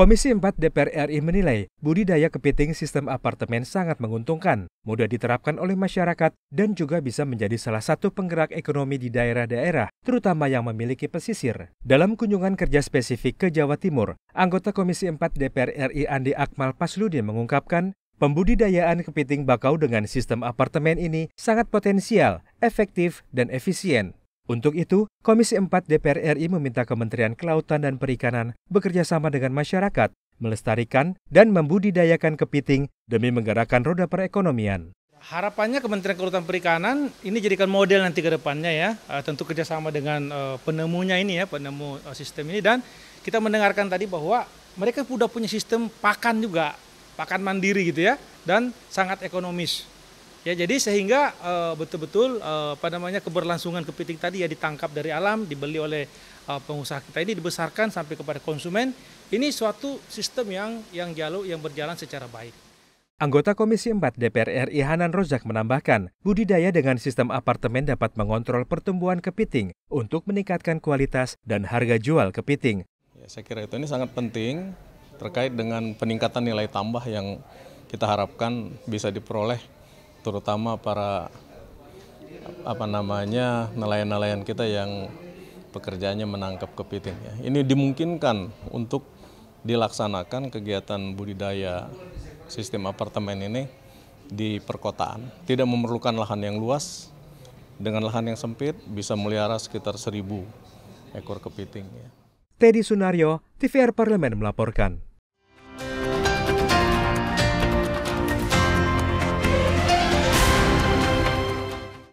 Komisi 4 DPR RI menilai budidaya kepiting sistem apartemen sangat menguntungkan, mudah diterapkan oleh masyarakat, dan juga bisa menjadi salah satu penggerak ekonomi di daerah-daerah, terutama yang memiliki pesisir. Dalam kunjungan kerja spesifik ke Jawa Timur, anggota Komisi 4 DPR RI Andi Akmal Pasludin mengungkapkan, Pembudidayaan kepiting bakau dengan sistem apartemen ini sangat potensial, efektif, dan efisien. Untuk itu, Komisi 4 DPR RI meminta Kementerian Kelautan dan Perikanan bekerja sama dengan masyarakat melestarikan dan membudidayakan kepiting demi menggerakkan roda perekonomian. Harapannya Kementerian Kelautan Perikanan ini jadikan model nanti ke depannya ya, eh, tentu kerjasama dengan eh, penemunya ini ya, penemu eh, sistem ini dan kita mendengarkan tadi bahwa mereka sudah punya sistem pakan juga, pakan mandiri gitu ya, dan sangat ekonomis. Ya jadi sehingga eh, betul-betul uh, apa namanya keberlangsungan kepiting tadi ya ditangkap dari alam, dibeli oleh uh, pengusaha kita ini dibesarkan sampai kepada konsumen. Ini suatu sistem yang yang jalur yang berjalan secara baik. Anggota Komisi 4 DPR RI Hanan Rozak menambahkan, budidaya dengan sistem apartemen dapat mengontrol pertumbuhan kepiting untuk meningkatkan kualitas dan harga jual kepiting. Ya, saya kira itu ini sangat penting terkait dengan peningkatan nilai tambah yang kita harapkan bisa diperoleh terutama para apa namanya nelayan-nelayan kita yang pekerjaannya menangkap kepiting. Ya. Ini dimungkinkan untuk dilaksanakan kegiatan budidaya sistem apartemen ini di perkotaan. Tidak memerlukan lahan yang luas, dengan lahan yang sempit bisa melihara sekitar seribu ekor kepiting. Ya. Teddy Sunario, TVR Parlemen melaporkan.